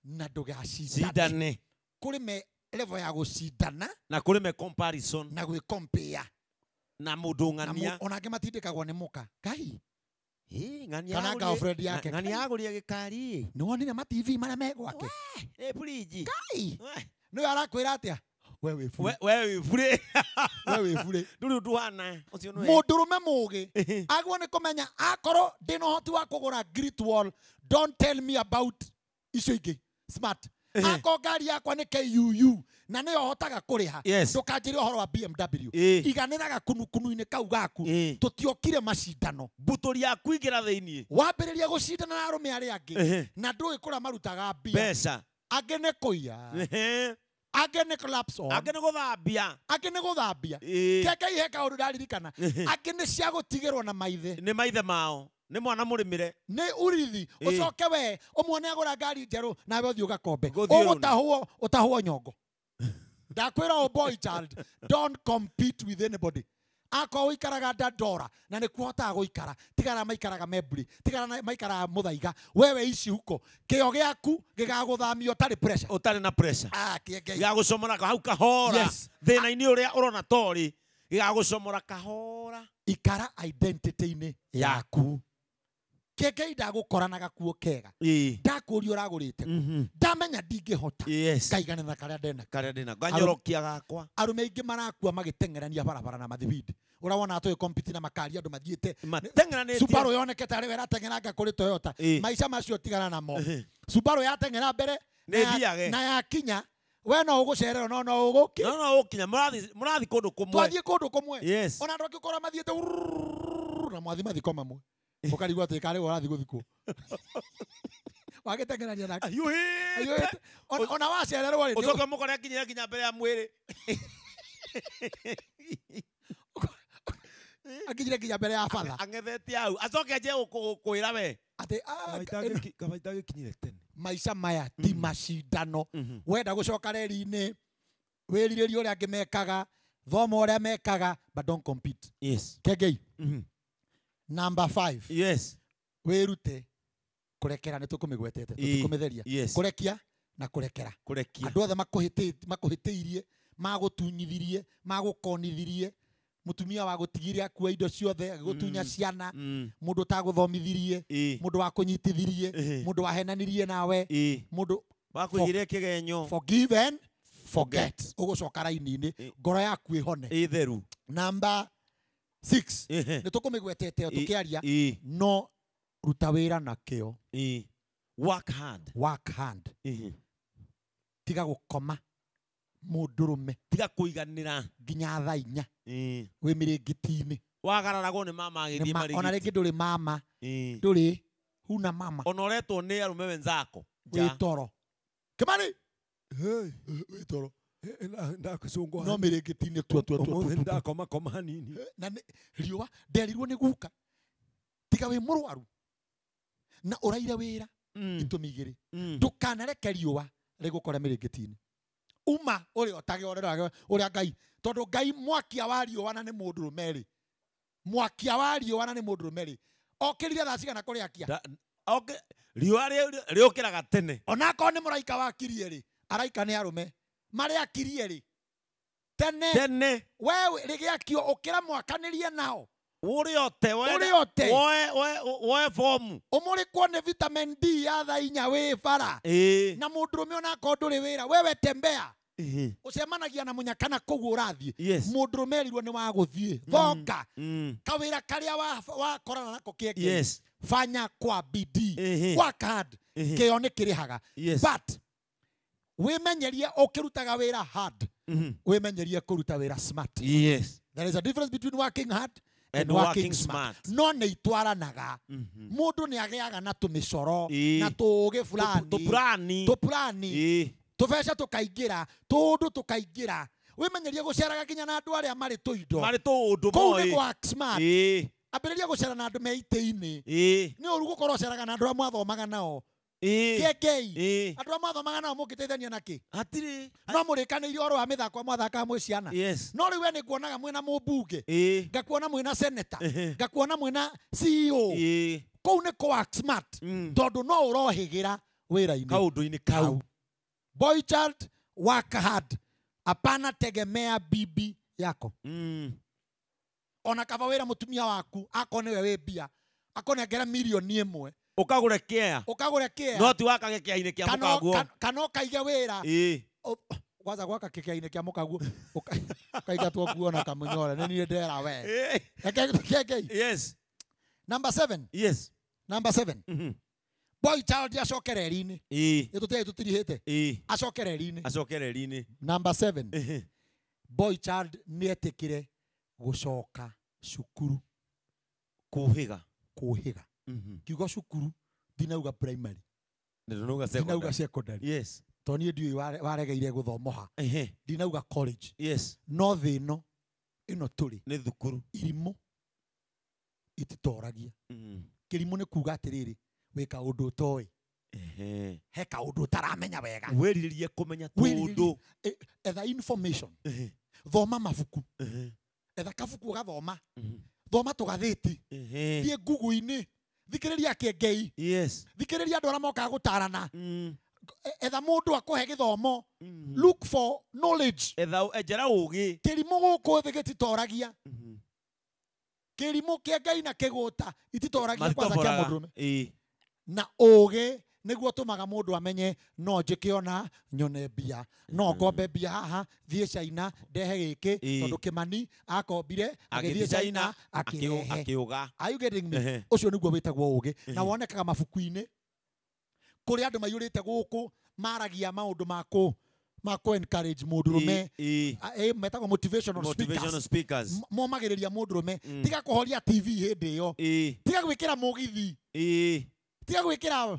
na ndugacindane. Kuri me level ya gucindana na kuri me comparison na gwi compare na mundu ng'ania onake matindikagwo nä må muka kai kana girlfriend yake ng'ania agå ria gä kari nä wonire mativi marä a megwake ngai nä we arakwä atä a må ndå rå me må gä aguo nä kå menya akorwo ndä na hoti wa kå gå ra icio ingä smart ngari yakwa nä kuu na nä yo hotaga kå rä ha ndå kanjä ra å horo wa bmw iganä raga kunukunu inä kau gaku tå tiokire macindano mbutå ri ingä ra thä iniä wambä rä ria gå cindana na arå me arä angä na ndå gä kå rä a marutaga mbia angä nä kå ia angä nä angä nä gå thambia angä nä gå thambia kengai he kaå ndå ndaririkana angä nä cia gå tigä rwo na maithe nä maithe mao nä mwana må rä mä re nä urithi å coke we å mwone agå ra ngari njerå nawe å thiä å gakombe å gå å tahwo nyongo ndakwä ra o oh boy child don't compete with anybody akorwo ikaraga dadora na nä kuhotaga gå ikara tigana maikaraga meburi tigana maikaraga må thaiga wewe ici huko kä o gä aku gä gagå thamia å tarä na ah, gagå comoraka hau kahora thä na-inä å rä a å rona torä gä gagå comora kahora ikara inä yaku kenge ndagåkorana kuo kega ndakå ria å ragå rä te mhm. ndamenya ndingä hota ngaigana na karä a ndenaka nganyorokia gakwa arå me aingä marakua magä tengerania barabara na mathibindi å rä a wona atå kompiti na makari andå mathiä te subarå yoneke tarä we räatengeranga kå rä toyota maica macio tigana namo subarå yatengera mbere na yakinya we no gå cererwo no no å gå kä no å kinya må rathiä kå ndå kå mwe twathiä kå ndå kå mwe ona andå akä å korwo mathiä te na mwathi mathiko mamwe ukarigwo atä karä warathi gå thikå wagätengerania nakeona wacererwo rä coke må kore akinyä mbere ya mwä akinyire nginya mbere ya batha ang'ethete au acoke nje gå ra we atä ah, kinyire tene maica maya ti mm-hmm. macindano mm-hmm. wenda gå coka reri-inä wä rirä ria å rä a angä mekaga thoma å rä a mekaga but don't compete yes kengei mm -hmm number 5 yes wirute kurekera ni tukumigwetete tukumitheria yes. kurekia na kurekera kurekia andu othe makuhitiirie magutunyithirie magukonithirie mutumia wa gutigiria kuwa indo ciothe gutunya mm. ciana mundu mm. taguthomithirie mundu wakunyitithirie mundu wahenanirie nawe mundu wakuigire kigenyo forgiven forget ugucoka raini-ini ngoro yaku ihone itheru number 6 nä tå kå mä gwetete tå kä aria no ruta wä ra nakä o tiga gå koma må ndå rå me tiga kå iganä ra nginya tha inya wä mä rä ngä ti-inä wagararagwo nä mama agä ona rä ngä ndå rä mama ndå rä huna mama ona å retwo nä arå me wenzako wä toro kä mani wä toro no mä rä ngä tinä ndakoma hanini eh, na riå nderirwo nä guka tiga wä må rwaru na å raire wä ra mm. itå mi igä rä mm. ndå kanareke riå rä gå kora mä rä ngä tinä uma å rä a å tage å rä a ngai tondå ngai mwakia wa riå na nä må ndå rå merä mwakia wa riå na nä må ndå rå merä okä rire thaa cigana kå rä akia riå rä å kä raga tene onakorwo nä må raika wakirie rä araika nä arå me akirie rĩ tene tene we rĩgĩakio ũkĩra mwakanirie nao ũrĩote ũrĩote woe bomu ũmũrĩkwo nĩ vitamin d ya tha inya wĩ bara na mũndũrũme ona akorwo ndũrĩ wĩra wewe tembea cemanagia na mũnyakana kũu ũrathiĩ mũndũrũme erirwo nä wa gũthiĩ mm, thoka mm. karä a wakorana nako kĩngĩ fanya kwa bidii work hard kĩo nĩ kĩrĩhaga but wimenyerie ukirutaga wira hard mm-hmm. wimenyerie kuruta wira smart yes there is a difference between working hard and, and working, working smart no nä itwaranaga må mm-hmm. ndå nä agäaga na tå mä na tå gä burani tå burani tå beca tå kaingä ra tå to tå kaingä ra wä menyerie gå ceraga nginya na andå arä a marä tå indo marä tå å ndå kå u nä ambä rä ria gå na andå meitä-inä nä å ru gå korwo å ceraga na andå arä a nao kä andå a mwathomaga nao må ngä teithania na kä no må rä kanä irie oro wa mä thako mwathakaga mwä ciana no rä u we nä nguonaga mwä na må mbunge ngakuona mwä na seneta ngakuona mwä na ceo kå u nä tondå no å rohä ra wä ra-inä kaå kau boychard wakahad apana tegemea bibi yako mm. ona kaba wä ra må tumia waku akorwo nä we wä mbia akorwo nä angera mirioni ä mwe ukagurekea ukagurekea no ti wakagekeainä kä a må kaguo kana å kaiga wä ra gwaca gwaka kä kä a-inä kä a må kaguo å kaigatwo nguo na kamå nä niä ndera we yes number seven yes number seven mm -hmm. boy child ya inä ä tå tiai tå tirihä te acokereri-inä acokereri-inä number seven boy child nä etä kä re gå coka cukuru kå hä ga kå Mm-hmm. kiugo cukuru ndinauga primary ndinauga secondary ndinauga secondary yes toni niä waregeire gå ehe ndinauga college yes no thä no ä no tå thukuru irimå ititoragia mm-hmm. kä rimå nä kuga atä rä rä wä ka å ndå å toä he ka å ndå å taramenya wega wä rirä rie menya tå etha information thoma mabuku etha kabuku å gathoma mm-hmm. thoma tå gathä ti thiä ngugu-inä thikiriria kiengei yes thikiriria andu aria mokaga gutarana mm. E-, etha mundu akuhe githomo mm -hmm. look for knowledge etha ejera ugi kirimu guku thi gititoragia mm -hmm. kirimu kia ngai na kiguta ititoragia kwanza kia mundurume na ugi maga tumaga mundu amenye no kä ona nyone mbia no mm-hmm. ngombe mbia haha thie China ndehe giki tondu Kimani akombire agithie China akiuga are you getting me wä niguo å ugi na wonekaga mabuku-ini kuri andu maiyurite guku maragia maundu maku mako encourage mundurume metagwo motivational speakers, speakers. momagiriria mundurume me mm. tiga horia tv hindi yo tiga gwikira mugithi tiga gwikira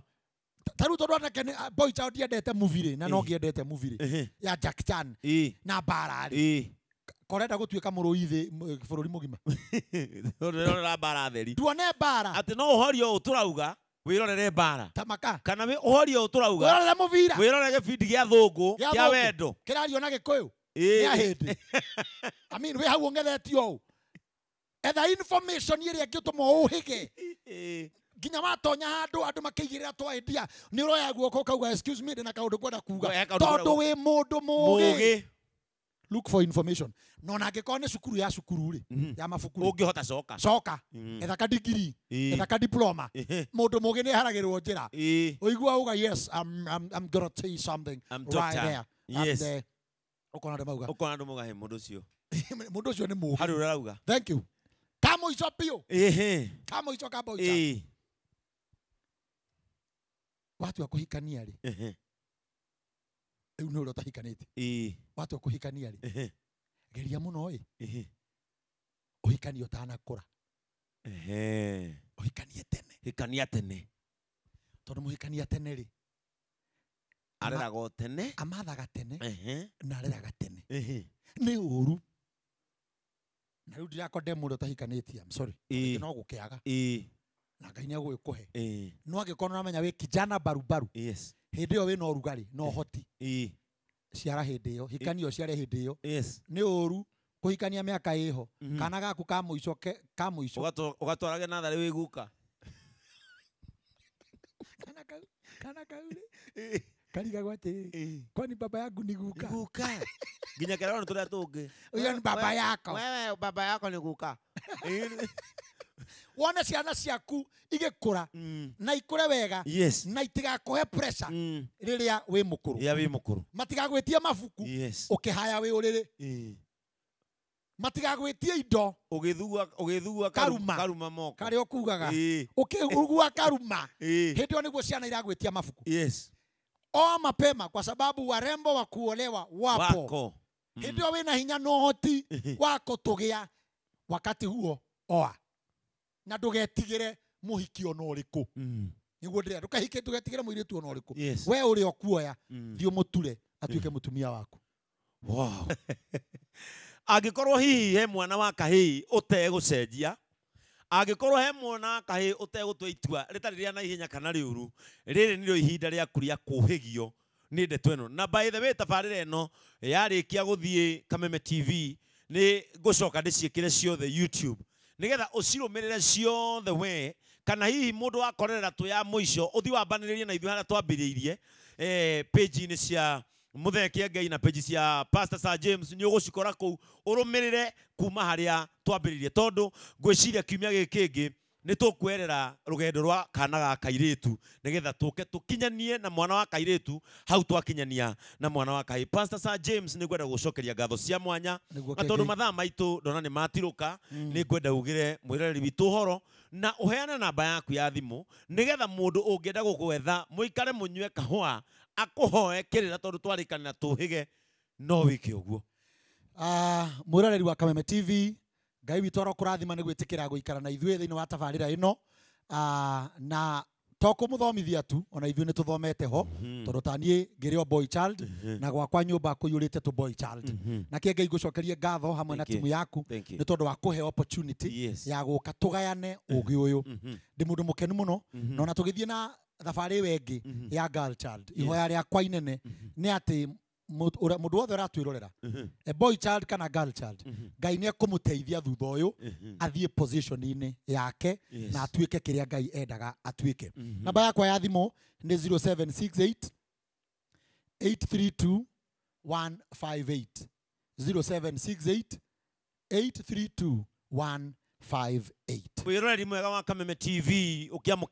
taru tondu anake ah, boy chao ndiendete movie na no eh. ngiendete movie eh. ya Jack Chan eh. na bara ri korenda gutuika murui thi bururi mugima rora bara theri tuone bara ati no hori uhorio uturauga wirorere bara tamaka kana uhorio uturauga wirorere muvira wirorere gibindi gia thungu gia wendo kirario na gikuyu ni ahindi i mean we hau ungethetio etha information iria ngiutuma uhige nginya watonya handu andu makiigirira twendia ni roya guoko ukauga excuse me ndina kaundu ngwenda kuga tondu wi mundu mugi look for information no na angikorwo ni cukuru ya cukuru ri mm -hmm. ya mabuku ungihota coka coka mm -hmm. etha ka degree etha ka diploma mundu mugi ni haragirwo njira uigua uga yes i'm i'm, I'm gonna tell you something right there yes uh, ukona ndu mauga ukona ndu mauga he mundu ucio mundu ucio ni mugi hari rauga thank you kamo ico pio ehe kamo ico kamo ico watua kuhikania å riu ni uria utahikanite watua kuhikania ri geria muno i ehe å hikanie tene hikania tene må hikania tene rä areraga tene amathaga tene na areraga tene nä å ru na rä u ndirakondemå rä a å tahikanä tie nogukä aga na ngai nä agå gä kå he no angä korwo namenya wä kijana barubaru hä ndä ä yo wä na å rugarä na å hoti ciara hä ndä ä yo hikania ciare hä ndä ä yo nä å ru kå hikania mä aka ä ho mhm. kana gaku ka må ico ka må ico å gatwarage natharä wä guka kana kaurä karigagwo atä kwani baba yangu nä guka guka nginya kä rarona tå rä a tå ngä å yå nä baba yako baba yako nä guka wone ciana ciaku igikura mm. na ikure wega yes. na itigakuhe pressure mm. riria wi mukuru yeah, wi mukuru matigagwitie mabuku yes. ukihaya wi uriri yeah. Mm. matigagwitie indo ugithua ugithua karuma karuma moko kari okugaga yeah. ukigua karuma yeah. hindi niguo ciana tia mabuku yes oa mapema kwa sababu warembo wa kuolewa wapo wako mm. hindi wina hinya no hoti wako tugia wakati huo oa na ndugetigire muhiki ona uriku mm. niguo ndira ndukahike ndugetigire muiritu ona uriku we uri okuoya mm. thiu muture atuike mutumia mm. waku wow korwo hihi he mwana wa cenjia angä korwo he mwana wa kahä å tegåtua itua tarä rä na ihenya kana rä rĩrĩ nĩrĩo ihinda rĩaku rĩa kũhĩgio nĩ ndeto ĩno na by the way tabarĩra ĩno yarĩkia gũthiĩ kameme tv nĩ ngũcoka ndĩciĩkĩre ciothe youtube nigetha ucirumirire ciothe we kana hihi mundu wakorerera tu ya muico uthi wambaniririe na ithuĩ harĩa twambĩrĩirie eh, page-inĩ cia mutheke ngai na page cia pastor Sir James ni ugucikora kuu urumirire kuma haria twambiririe tondu ngwiciria kiumia gikingi nä tå kwerera rå gendo rwa kana ga kairä getha tå ke tå kinyanie na mwana wa kairä hau twakinyania na mwana wa kai pastor sir james nä ngwenda gå cokeria ngatho cia mwanya na tondå mathaa maitå ndona nä matirå ka mm. nä ngwenda ugire mwä witå horo na uheane namba yaku ya thimå nä getha må ndå å ngä enda gå gwetha må ikare må nyue kahåa akåhoe kä rä ra tondå twarä kanä na tå hä ge no wä ke å guo ah, mwä wa kameme tv ngai witå oro kå rathima nä gwä ikara na ithuä thä inä wa tabarä ra ä no ah, na to kå må thomithia tu ona ithuä nä tå thomete ho mhm. tondå taniä ngä rä o boy child mhm. na gwakwa nyå mba kå yå rä te tå boy child mhm. na kä ngai ngå cokerie ngatho hamwe na timu yaku nä tondå wa kå he opportunity ya gå ka tå gayane å gä å yå ndä må ndå må kenu må no na ona tå gä thiä na thabarä ä yo ä ngä ya ihoya rä akwa inene nä atä må ndå wothe å ratwä boy kana girl child ngai nä teithia thutha å yå athiä position-inä yake na atuä ke kä rä a ngai endaga atuä ke namba yakwa ya thimå nä 0768 832 158 0768 832 158 mwega wa kameme tv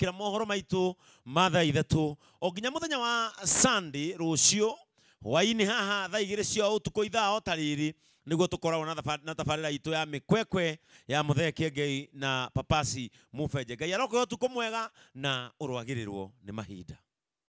ra mohoro maitå mathaa ithatu o nginya må thenya wa sunday rucio hwainä haha thaa igä rä cio å tukå ithaa o ta rä rä nä guo tå koragwo na tabarä ra itå ya mä kwekwe ya må theke ngai na papasi må benje ngai arokoya å tukå mwega na å rwagä rä rwo nä mahinda